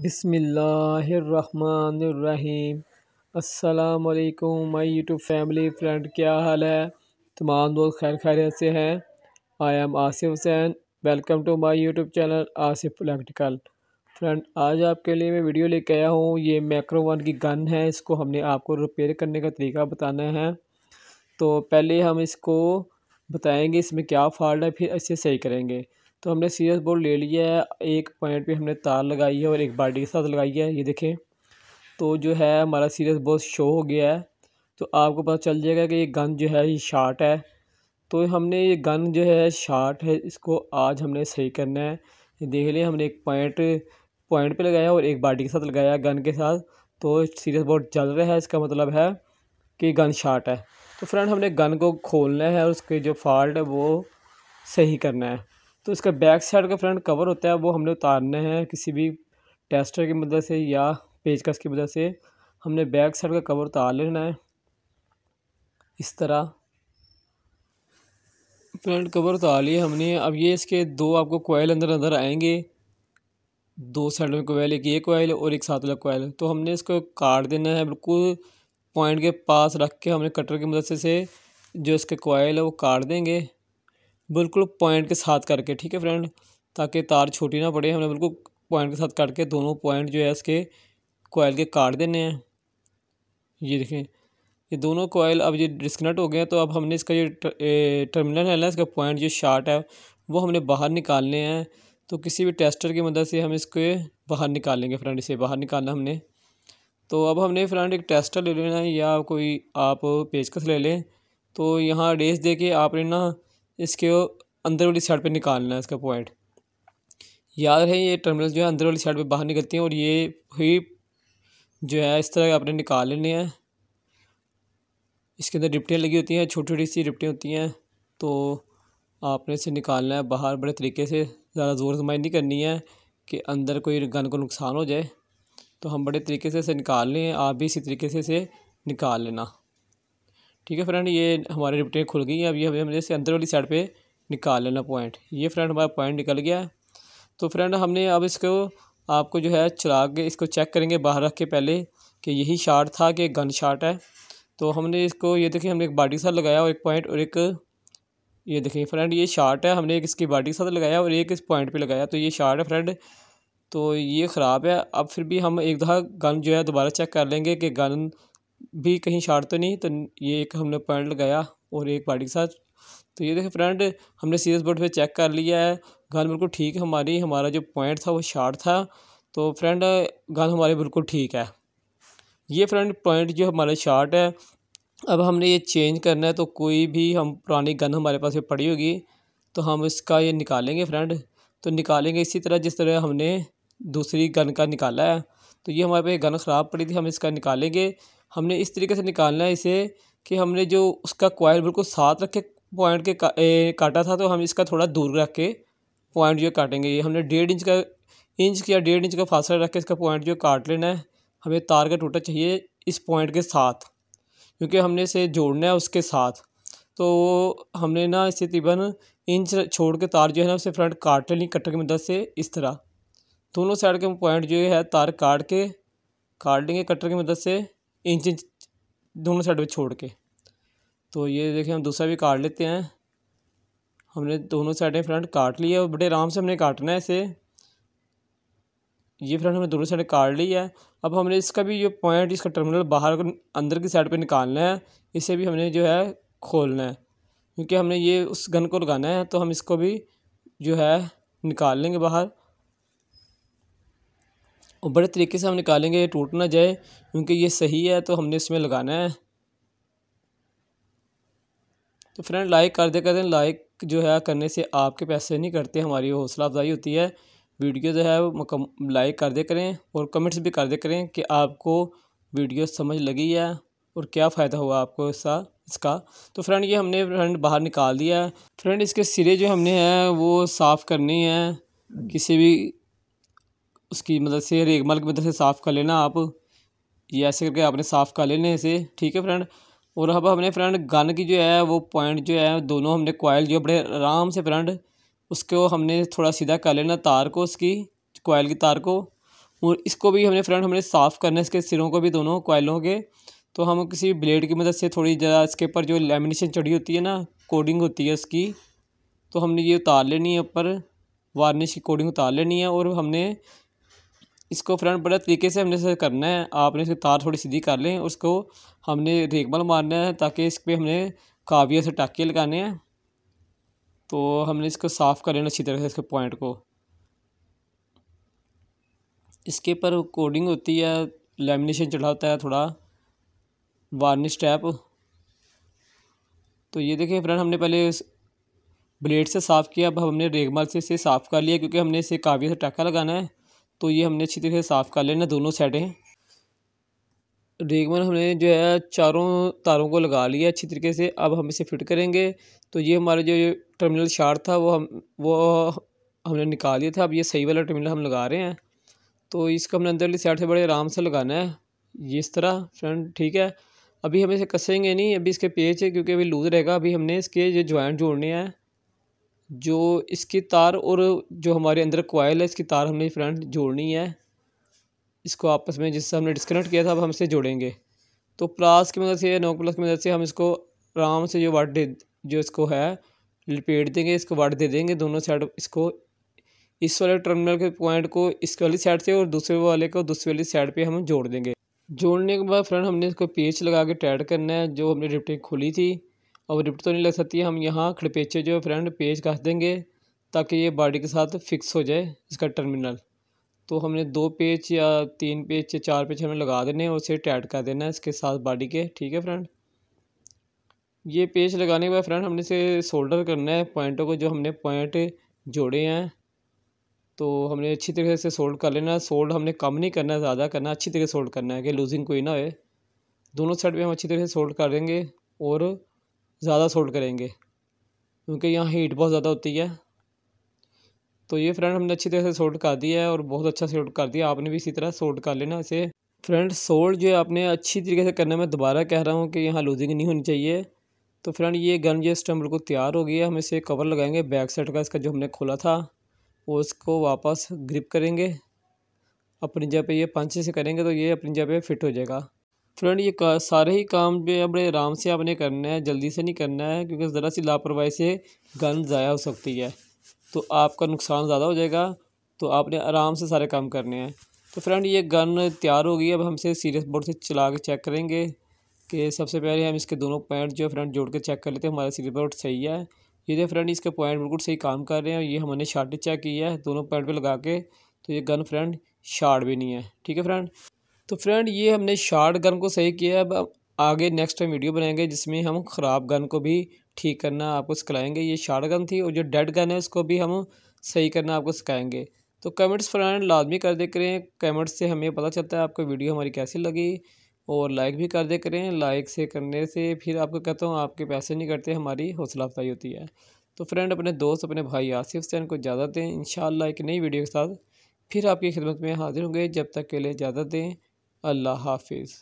अस्सलाम वालेकुम my YouTube family friend क्या हाल है तमाम दोस्त खैर खैर से हैं I am Asif Hussain welcome to my YouTube channel Asif electrical friend आज आपके लिए मैं वीडियो लेके आया हूँ ये मैक्रो वन की गन है इसको हमने आपको रिपेयर करने का तरीका बताना है तो पहले हम इसको बताएंगे इसमें क्या फॉल्ट है फिर इसे सही करेंगे तो हमने सीरियस बोर्ड ले लिया है एक पॉइंट पे हमने तार लगाई है और एक बाल्टी के साथ लगाई है ये देखें तो जो है हमारा सीरियस बोर्ड शो हो गया है तो आपको पता चल जाएगा कि ये गन जो है ये शार्ट है तो हमने ये गन जो है शार्ट है इसको आज हमने सही करना है देख लिया हमने एक पॉइंट पॉइंट पे लगाया और एक बाल्टी के साथ लगाया गन के साथ तो सीरियस बोर्ड जल रहा है इसका मतलब है कि गन शार्ट है तो फ्रेंड हमने गन को खोलना है और उसके जो फॉल्ट है वो सही करना है तो इसका बैक साइड का फ्रंट कवर होता है वो हमने उतारना है किसी भी टेस्टर की मदद से या पेचकस की मदद से हमने बैक साइड का कवर उतार लेना है इस तरह फ्रंट कवर उतार लिए हमने अब ये इसके दो आपको कोयल अंदर अंदर आएंगे दो साइड में कोयल एक ये कोयल और एक साथ वाला कोयल तो हमने इसको काट देना है बिल्कुल पॉइंट के पास रख के हमने कटर की मदद से जो इसके कोयल है वो काट देंगे बिल्कुल पॉइंट के साथ करके ठीक है फ्रेंड ताकि तार छोटी ना पड़े हमने बिल्कुल पॉइंट के साथ काट के दोनों पॉइंट जो है इसके कोयल के काट देने हैं ये देखें ये दोनों कोयल अब ये डिस्कनेक्ट हो गए तो अब हमने इसका ये टर्मिनल है ना इसका पॉइंट जो शार्ट है वो हमने बाहर निकालने हैं तो किसी भी टेस्टर की मदद से हम इसके बाहर निकालेंगे फ्रेंड इसे बाहर निकालना हमने तो अब हमने फ्रेंड एक टेस्टर ले लेना है या कोई आप पेचकस ले लें तो यहाँ रेस दे के आपने ना इसके अंदर वाली साइड पे निकालना है इसका पॉइंट याद रहे ये टर्मिनल जो है अंदर वाली साइड पे बाहर निकलती हैं और ये ही जो है इस तरह आपने निकाल लेने हैं इसके अंदर डिप्टियाँ लगी होती हैं छोटी छोटी सी डिप्टियाँ होती हैं तो आपने इसे निकालना है बाहर बड़े तरीके से ज़्यादा ज़ोर जमाई नहीं करनी है कि अंदर कोई गन को नुकसान हो जाए तो हम बड़े तरीके से इसे निकाल लें आप भी इसी तरीके से इसे निकाल लेना ठीक है फ्रेंड ये हमारी रिपटें खुल गई हैं अब ये हमें हमने इसे अंदर वाली साइड पे निकाल लेना पॉइंट ये फ्रेंड हमारा पॉइंट निकल गया है तो फ्रेंड हमने अब इसको आपको जो है चला के इसको चेक करेंगे बाहर रख के पहले कि यही शार्ट था कि गन शार्ट है तो हमने इसको ये देखिए हमने एक बाटी के साथ लगाया और एक पॉइंट और एक ये देखिए फ्रेंड ये शार्ट है हमने एक इसकी बाटी के साथ लगाया और एक इस पॉइंट पर लगाया तो ये शार्ट है फ्रेंड तो ये ख़राब है अब फिर भी हम एक दफ़ा गन जो है दोबारा चेक कर लेंगे कि गन भी कहीं शार्ट तो नहीं तो ये एक हमने पॉइंट लगाया और एक पार्टी के साथ तो ये देखो फ्रेंड हमने सीरियस बोर्ड पे चेक कर लिया है गन बिल्कुल ठीक है हमारी हमारा जो पॉइंट था वो शार्ट था तो फ्रेंड गन हमारे बिल्कुल ठीक है ये फ्रेंड पॉइंट जो हमारा शार्ट है अब हमने ये चेंज करना है तो कोई भी हम पुरानी गन हमारे पास पड़ी होगी तो हम इसका ये निकालेंगे फ्रेंड तो निकालेंगे इसी तरह जिस तरह हमने दूसरी गन का निकाला है तो ये हमारे पे गन ख़राब पड़ी थी हम इसका निकालेंगे हमने इस तरीके से निकालना है इसे कि हमने जो उसका क्वाइल बिल्कुल साथ रख के पॉइंट के का, ए, काटा था तो हम इसका थोड़ा दूर रख के पॉइंट जो काटेंगे ये हमने डेढ़ इंच का इंच या डेढ़ इंच का फासला रख के इसका पॉइंट जो काट लेना है हमें तार का टूटा चाहिए इस पॉइंट के साथ क्योंकि हमने इसे जोड़ना है उसके साथ तो हमने ना इसे तकरीबन इंच छोड़ के तार जो है ना उसे फ्रंट काट लेनी कटर की मदद से इस तरह दोनों साइड के पॉइंट जो है तार काट के काट लेंगे कटर की मदद से इंच इंच दोनों साइड पे छोड़ के तो ये देखिए हम दूसरा भी काट लेते हैं हमने दोनों साइडें फ्रंट काट लिया और बड़े आराम से हमने काटना है इसे ये फ्रंट हमने दोनों साइड काट ली है अब हमने इसका भी जो पॉइंट इसका टर्मिनल बाहर अंदर की साइड पे निकालना है इसे भी हमने जो है खोलना है क्योंकि हमने ये उस गन को लगाना है तो हम इसको भी जो है निकाल लेंगे बाहर और बड़े तरीके से हम निकालेंगे ये टूट ना जाए क्योंकि ये सही है तो हमने इसमें लगाना है तो फ्रेंड लाइक कर दे कर दें लाइक जो है करने से आपके पैसे नहीं करते हमारी हौसला अफजाई होती है वीडियो जो है वो लाइक कर दे करें और कमेंट्स भी कर दे करें कि आपको वीडियो समझ लगी है और क्या फ़ायदा हुआ आपको इसका इसका तो फ्रेंड ये हमने फ्रेंड बाहर निकाल दिया है फ्रेंड इसके सिरे जो हमने हैं वो साफ़ करने हैं किसी भी उसकी मदद मतलब से रेगमाल की मदद से साफ़ कर लेना आप ये ऐसे करके आपने साफ़ कर लेने इसे ठीक है फ्रेंड और अब हमने फ्रेंड गन की जो है वो पॉइंट जो है दोनों हमने कोयल जो बड़े आराम से फ्रेंड उसको हमने थोड़ा सीधा कर लेना तार को उसकी कोयल की तार को और इसको भी हमने फ्रेंड हमने साफ़ करना इसके सिरों को भी दोनों कोयलों के तो हम किसी ब्लेड की मदद से थोड़ी ज़रा इसके ऊपर जो लेमिनेशन चढ़ी होती है ना कोडिंग होती है उसकी तो हमने ये उतार लेनी है ऊपर वार्निश की कोडिंग उतार लेनी है और हमने इसको फ्रंट बड़े तरीके से हमने इसे करना है आपने इसकी तार थोड़ी सीधी कर लें उसको हमने रेगमल मारना है ताकि इस पर हमने काव्य से टाके लगाने हैं तो हमने इसको साफ़ कर लेना अच्छी तरह से इसके पॉइंट को इसके पर कोडिंग होती है लेमिनेशन चढ़ा होता है थोड़ा वार्निश टैप तो ये देखिए फ्रेंड हमने पहले ब्लेड से साफ़ किया अब हमने रेगमाल से इसे साफ़ कर लिया क्योंकि हमने इसे काविया से टाका लगाना है तो ये हमने अच्छी तरीके से साफ़ कर लेना दोनों साइडें रेगमन हमने जो है चारों तारों को लगा लिया अच्छी तरीके से अब हम इसे फिट करेंगे तो ये हमारा जो टर्मिनल शार्ट था वो हम वो हमने निकाल लिया था अब ये सही वाला टर्मिनल हम लगा रहे हैं तो इसको हमने अंदर साइड से बड़े आराम से लगाना है ये इस तरह फ्रंट ठीक है अभी हम इसे कसेंगे नहीं अभी इसके पेच है क्योंकि अभी लूज़ रहेगा अभी हमने इसके जो जॉइंट जोड़ने हैं जो इसकी तार और जो हमारे अंदर कोयल है इसकी तार हमने फ्रंट जोड़नी है इसको आपस में जिससे हमने डिस्कनेक्ट किया था अब हम इसे जोड़ेंगे तो प्लास की मदद से या नोक प्लस की मदद से हम इसको आराम से जो वाट दे जो इसको है लपेट देंगे इसको वाट दे देंगे दोनों साइड इसको इस वाले टर्मिनल के पॉइंट को इस वाली साइड से और दूसरे वाले को दूसरे वाली साइड पर हम जोड़ देंगे जोड़ने के बाद फ्रेंड हमने इसको पेच लगा के टाइट करना है जो हमने डिप्टी खोली थी अब रिप्ट तो नहीं लग सकती है हम यहाँ खड़पेचे जो है फ्रेंड पेज कस देंगे ताकि ये बॉडी के साथ फिक्स हो जाए इसका टर्मिनल तो हमने दो पेज या तीन पेज या चार पेज हमें लगा देने और उसे टैट कर देना है इसके साथ बॉडी के ठीक है फ्रेंड ये पेज लगाने के बाद फ्रेंड हमने इसे शोल्डर करना है पॉइंटों को जो हमने पॉइंट जोड़े हैं तो हमने अच्छी तरीके से सोल्ड कर लेना है सोल्ड हमने कम नहीं करना ज़्यादा करना अच्छी तरीके से सोल्ड करना है कि लूजिंग कोई ना हो दोनों साइड पर हम अच्छी तरह से सोल्ड कर देंगे और ज़्यादा सोल्ड करेंगे क्योंकि यहाँ हीट बहुत ज़्यादा होती है तो ये फ्रेंड हमने अच्छी तरह से सोल्ड कर दिया है और बहुत अच्छा सोल्ड कर दिया आपने भी इसी तरह सोल्ड कर लेना इसे फ्रेंड सोल्ड जो है आपने अच्छी तरीके से करना मैं दोबारा कह रहा हूँ कि यहाँ लूजिंग नहीं होनी चाहिए तो फ्रेंड ये गन जो स्टम बिल्कुल तैयार हो गई है हम इसे कवर लगाएंगे बैक साइड का इसका जो हमने खोला था वो इसको वापस ग्रिप करेंगे अपनी जगह पे ये पंचे से करेंगे तो ये अपनी जगह पे फिट हो जाएगा फ्रेंड ये का, सारे ही काम जो है बड़े आराम से आपने करना है जल्दी से नहीं करना है क्योंकि ज़रा सी लापरवाही से गन ज़ाया हो सकती है तो आपका नुकसान ज़्यादा हो जाएगा तो आपने आराम से सारे काम करने हैं तो फ्रेंड ये गन तैयार हो गई अब हम इसे सीरियस बोर्ड से चला के चेक करेंगे कि सबसे पहले हम इसके दोनों पॉइंट जो है फ्रेंड जोड़ के चेक कर लेते हैं हमारा सीरियस बोर्ड सही है ये जो फ्रेंड इसके पॉइंट बिल्कुल सही काम कर रहे हैं ये हमने शार्ट चेक किया है दोनों पॉइंट पर लगा के तो ये गन फ्रेंड शार्ट भी नहीं है ठीक है फ्रेंड तो फ्रेंड ये हमने शार्ट गन को सही किया अब आगे नेक्स्ट टाइम वीडियो बनाएंगे जिसमें हम ख़राब गन को भी ठीक करना आपको सिखलाएंगे ये शार्ट गन थी और जो डेड गन है उसको भी हम सही करना आपको सिखाएंगे तो कमेंट्स फ्रेंड लाजमी कर दे करें कमेंट्स से हमें पता चलता है आपको वीडियो हमारी कैसी लगी और लाइक भी कर दे करें लाइक से करने से फिर आपको कहता हूँ आपके पैसे नहीं कटते हमारी हौसला अफजाई होती है तो फ्रेंड अपने दोस्त अपने भाई आसिफ सैन को इजाज़त दें इन एक नई वीडियो के साथ फिर आपकी खिदमत में हाजिर होंगे जब तक के लिए इजाज़त दें अल्लाह हाफिज़